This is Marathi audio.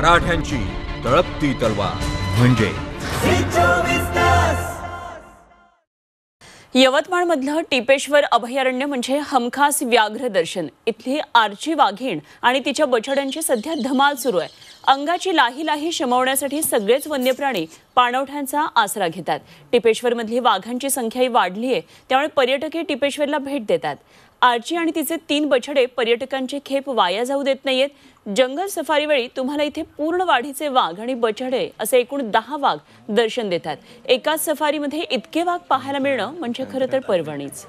मराठ्यांची तळपती तलवार म्हणजे यवतमाळमधलं टिपेश्वर अभयारण्य म्हणजे हमखास व्याघ्र दर्शन इथली आरची वाघीण आणि तिच्या बछड्यांची सध्या धमाल सुरू आहे अंगाची लाही लाही शमवण्यासाठी सगळेच वन्यप्राणी पाणवठ्यांचा आसरा घेतात टिपेश्वरमधली वाघांची संख्याही वाढली आहे त्यामुळे पर्यटकही टिपेश्वरला भेट देतात आर्ची आणि तिचे तीन बछडे पर्यटकांचे खेप वाया जाऊ देत नाहीयेत जंगल सफारी सफारीवेळी तुम्हाला इथे पूर्ण वाढीचे वाघ आणि बछडे असे एकूण दहा वाघ दर्शन देतात एकाच सफारीमध्ये इतके वाघ पाहायला मिळणं म्हणजे खरं तर पर्वणीच